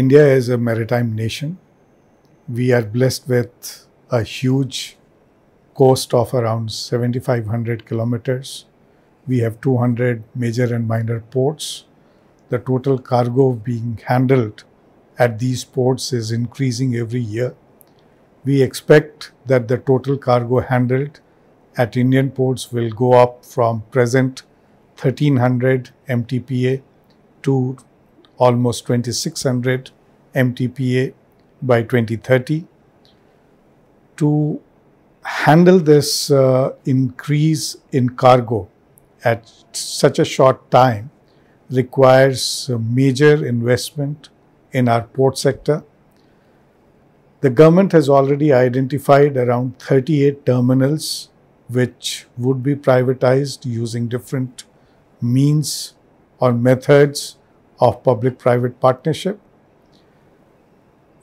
India is a maritime nation. We are blessed with a huge coast of around 7,500 kilometers. We have 200 major and minor ports. The total cargo being handled at these ports is increasing every year. We expect that the total cargo handled at Indian ports will go up from present 1300 MTPA to almost 2600 MTPA by 2030. To handle this uh, increase in cargo at such a short time requires major investment in our port sector. The government has already identified around 38 terminals which would be privatized using different means or methods of public-private partnership.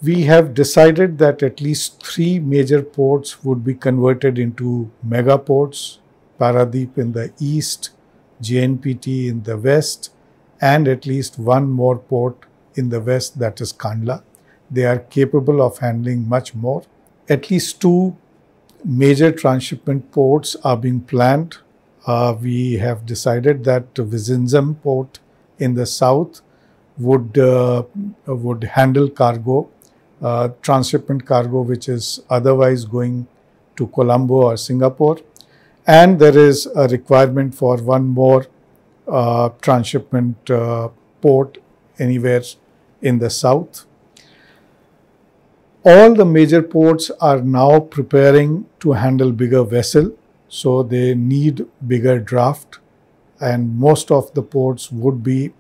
We have decided that at least three major ports would be converted into mega ports: Paradeep in the east, JNPT in the west, and at least one more port in the west, that is Kandla. They are capable of handling much more. At least two major transshipment ports are being planned. Uh, we have decided that Vizinzam port in the south would uh, would handle cargo, uh, transshipment cargo, which is otherwise going to Colombo or Singapore, and there is a requirement for one more uh, transshipment port anywhere in the south. All the major ports are now preparing to handle bigger vessel, so they need bigger draft and most of the ports would be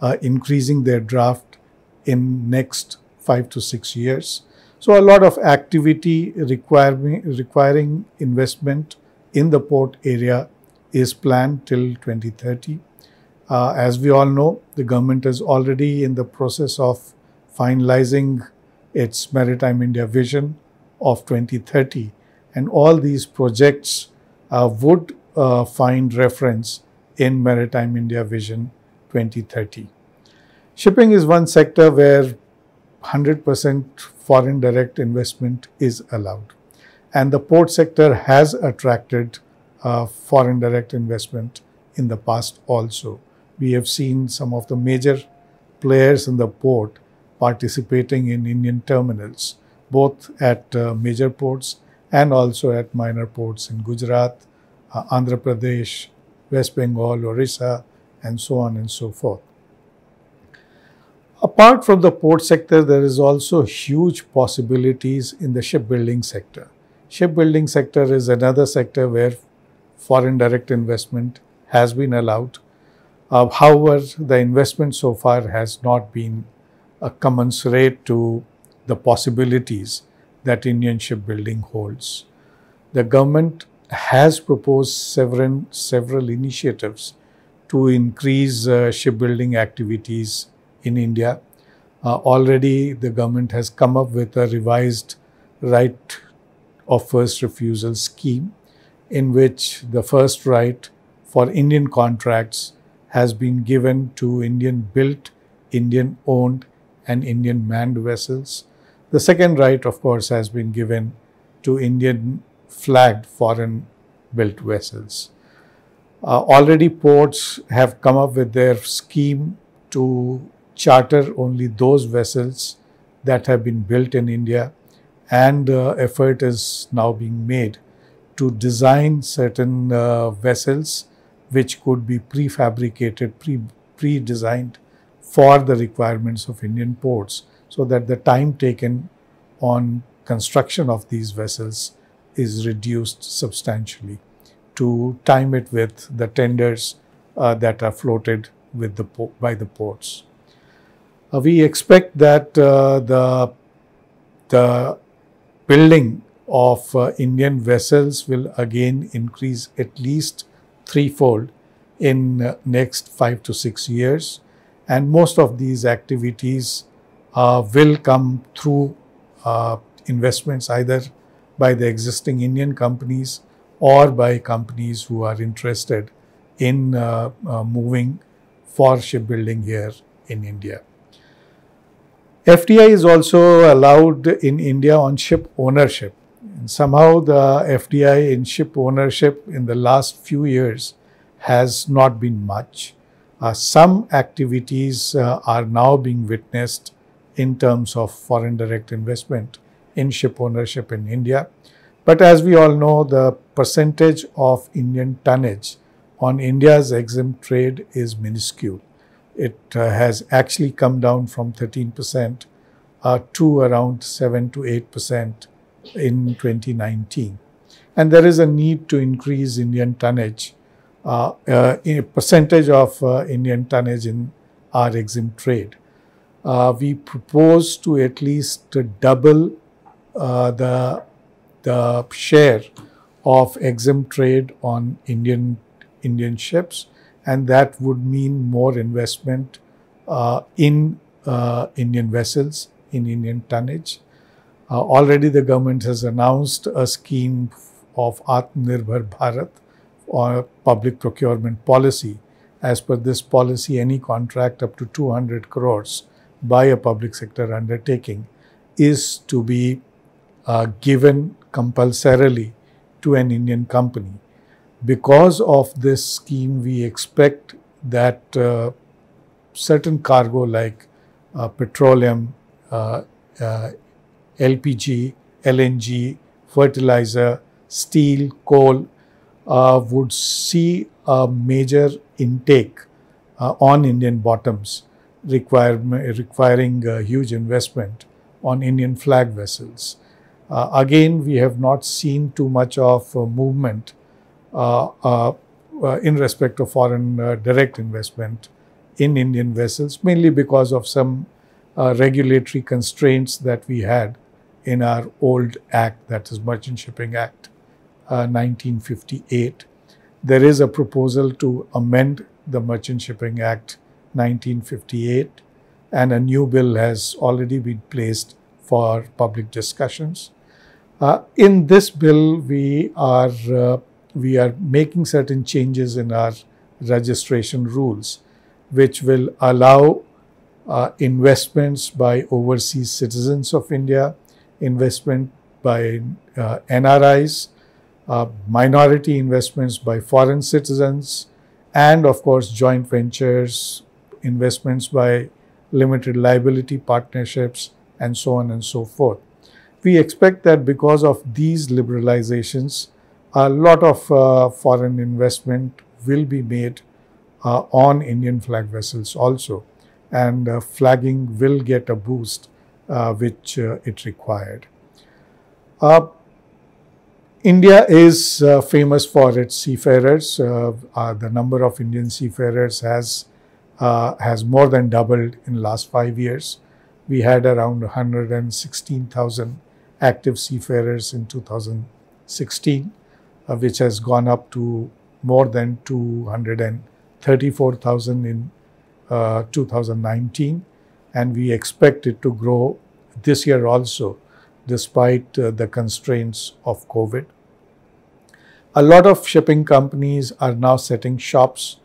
uh, increasing their draft in next five to six years. So a lot of activity requiring, requiring investment in the port area is planned till 2030. Uh, as we all know, the government is already in the process of finalizing its Maritime India Vision of 2030 and all these projects uh, would uh, find reference in Maritime India Vision 2030. Shipping is one sector where 100% foreign direct investment is allowed. And the port sector has attracted uh, foreign direct investment in the past also. We have seen some of the major players in the port participating in Indian terminals, both at uh, major ports and also at minor ports in Gujarat, uh, Andhra Pradesh, West Bengal, Orissa, and so on and so forth. Apart from the port sector, there is also huge possibilities in the shipbuilding sector. Shipbuilding sector is another sector where foreign direct investment has been allowed. Uh, however, the investment so far has not been a commensurate to the possibilities that Indian shipbuilding holds. The government has proposed several, several initiatives to increase uh, shipbuilding activities in India. Uh, already, the government has come up with a revised right of first refusal scheme, in which the first right for Indian contracts has been given to Indian built, Indian owned, and Indian manned vessels. The second right, of course, has been given to Indian flagged foreign built vessels. Uh, already ports have come up with their scheme to charter only those vessels that have been built in India and uh, effort is now being made to design certain uh, vessels which could be prefabricated, pre, pre-designed for the requirements of Indian ports so that the time taken on construction of these vessels is reduced substantially to time it with the tenders uh, that are floated with the by the ports. Uh, we expect that uh, the, the building of uh, Indian vessels will again increase at least threefold in uh, next five to six years and most of these activities uh, will come through investments either by the existing Indian companies or by companies who are interested in uh, uh, moving for shipbuilding here in India. FDI is also allowed in India on ship ownership. And somehow the FDI in ship ownership in the last few years has not been much. Uh, some activities uh, are now being witnessed in terms of foreign direct investment in ship ownership in India. But as we all know, the percentage of Indian tonnage on India's exempt trade is minuscule. It uh, has actually come down from 13% uh, to around 7 to 8% in 2019. And there is a need to increase Indian tonnage, uh, a uh, percentage of uh, Indian tonnage in our exempt trade. Uh, we propose to at least double uh, the, the share of exempt trade on Indian, Indian ships and that would mean more investment uh, in uh, Indian vessels, in Indian tonnage. Uh, already the government has announced a scheme of Atmanirbhar Bharat or public procurement policy. As per this policy, any contract up to 200 crores by a public sector undertaking is to be uh, given compulsorily to an Indian company. Because of this scheme, we expect that uh, certain cargo like uh, petroleum, uh, uh, LPG, LNG, fertilizer, steel, coal uh, would see a major intake on Indian bottoms, requiring requiring huge investment on Indian flag vessels. Uh, again, we have not seen too much of uh, movement uh, in respect of foreign direct investment in Indian vessels, mainly because of some regulatory constraints that we had in our old act, that is Merchant Shipping Act uh, 1958. There is a proposal to amend the Merchant Shipping Act 1958, and a new bill has already been placed for public discussions. Uh, in this bill, we are uh, we are making certain changes in our registration rules, which will allow uh, investments by overseas citizens of India, investment by uh, NRIs, uh, minority investments by foreign citizens, and of course, joint ventures, investments by limited liability partnerships, and so on and so forth. We expect that because of these liberalizations, a lot of uh, foreign investment will be made uh, on Indian flag vessels also, and uh, flagging will get a boost uh, which uh, it required. Uh, India is famous for its seafarers. the number of Indian seafarers has has more than doubled in the last five years. We had around 116,000 active seafarers in 2016, uh, which has gone up to more than 234,000 in uh, 2019. And we expect it to grow this year also, despite uh, the constraints of COVID. A lot of shipping companies are now setting shops,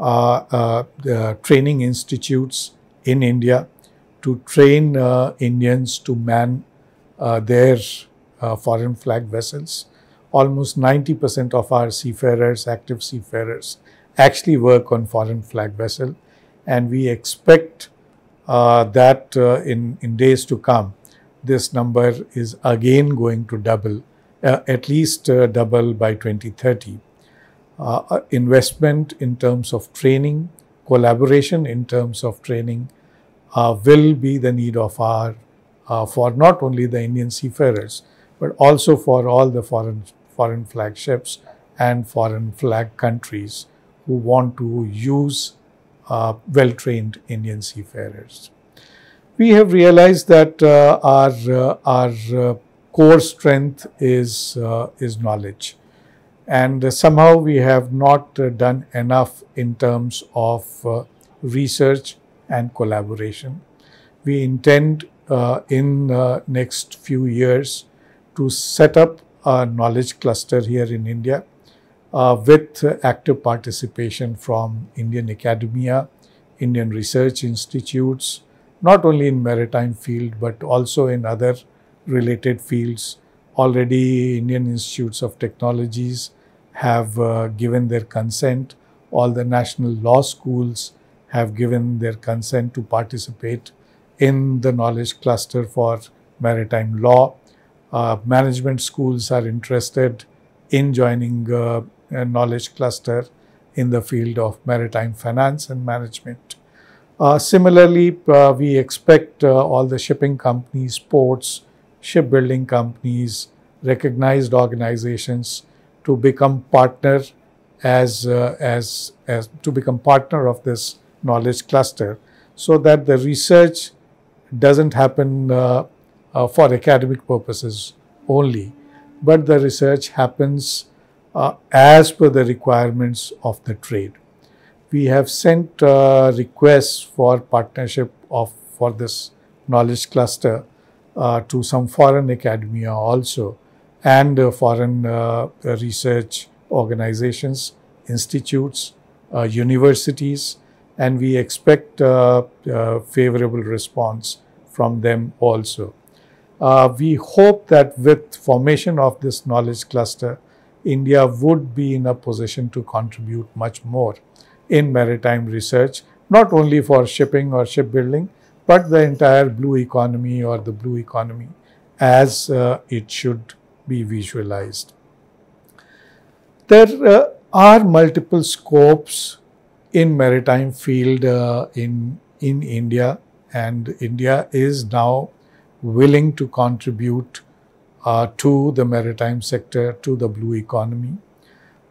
uh, uh, training institutes in India to train uh, Indians to man uh, their uh, foreign flag vessels. Almost 90% of our seafarers, active seafarers, actually work on foreign flag vessel and we expect uh, that uh, in, in days to come, this number is again going to double, uh, at least uh, double by 2030. investment in terms of training, collaboration in terms of training will be the need of our uh, for not only the Indian seafarers, but also for all the foreign, foreign flag ships and foreign flag countries who want to use uh, well-trained Indian seafarers. We have realized that uh, our, uh, our uh, core strength is, uh, is knowledge. And somehow we have not done enough in terms of research and collaboration. We intend uh, in uh, next few years to set up a knowledge cluster here in India uh, with active participation from Indian academia, Indian research institutes, not only in maritime field but also in other related fields. Already Indian institutes of technologies have uh, given their consent. All the national law schools have given their consent to participate in the knowledge cluster for maritime law. Uh, management schools are interested in joining uh, a knowledge cluster in the field of maritime finance and management. Uh, similarly, uh, we expect uh, all the shipping companies, ports, shipbuilding companies, recognized organizations to become partner as, uh, as, as to become partner of this knowledge cluster so that the research doesn't happen uh, uh, for academic purposes only, but the research happens uh, as per the requirements of the trade. We have sent uh, requests for partnership of for this knowledge cluster uh, to some foreign academia also and uh, foreign research organizations, institutes, universities, and we expect a, favorable response from them also. Uh, we hope that with formation of this knowledge cluster, India would be in a position to contribute much more in maritime research, not only for shipping or shipbuilding, but the entire blue economy or the blue economy as uh, it should be visualized. There uh, are multiple scopes in maritime field uh, in in India, and India is now willing to contribute uh, to the maritime sector, to the blue economy.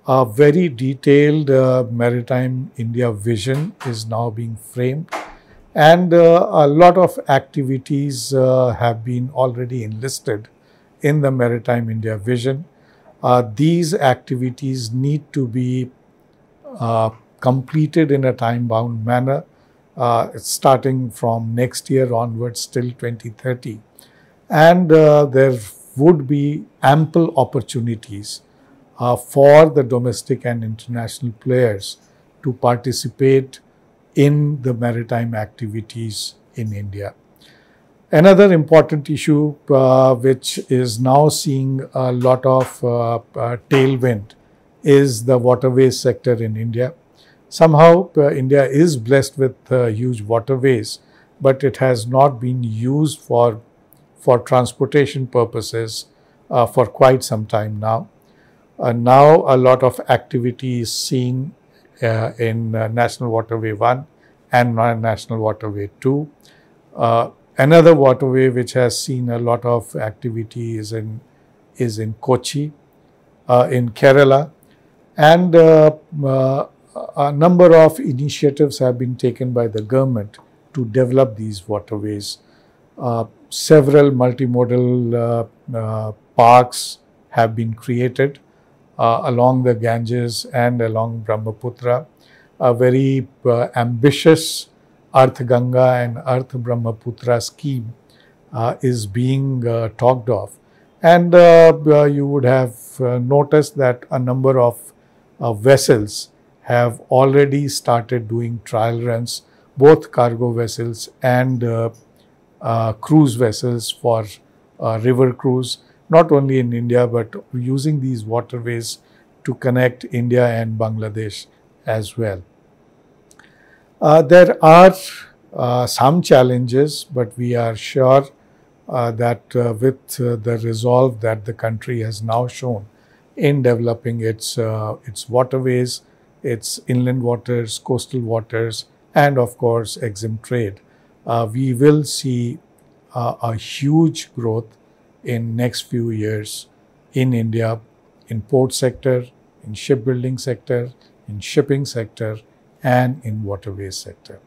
A very detailed uh, maritime India vision is now being framed, and uh, a lot of activities uh, have been already enlisted in the maritime India vision. Uh, these activities need to be uh, completed in a time-bound manner, uh, starting from next year onwards till 2030. And uh, there would be ample opportunities uh, for the domestic and international players to participate in the maritime activities in India. Another important issue uh, which is now seeing a lot of uh, uh, tailwind is the waterways sector in India. Somehow, uh, India is blessed with uh, huge waterways, but it has not been used for, for transportation purposes uh, for quite some time now. Uh, now, a lot of activity is seen uh, in uh, National Waterway 1 and National Waterway 2. another waterway which has seen a lot of activity is in, is in Kochi, in Kerala, and uh, uh, a number of initiatives have been taken by the government to develop these waterways. Uh, several multimodal uh, uh, parks have been created uh, along the Ganges and along Brahmaputra. A very uh, ambitious Earth Ganga and Earth Brahmaputra scheme uh, is being talked of. And you would have noticed that a number of vessels have already started doing trial runs, both cargo vessels and uh, uh, cruise vessels for uh, river cruise, not only in India, but using these waterways to connect India and Bangladesh as well. Uh, there are uh, some challenges, but we are sure uh, that with the resolve that the country has now shown in developing its, its waterways, its inland waters, coastal waters, and of course, exim trade, uh, we will see uh, a huge growth in next few years in India, in port sector, in shipbuilding sector, in shipping sector, and in waterways sector.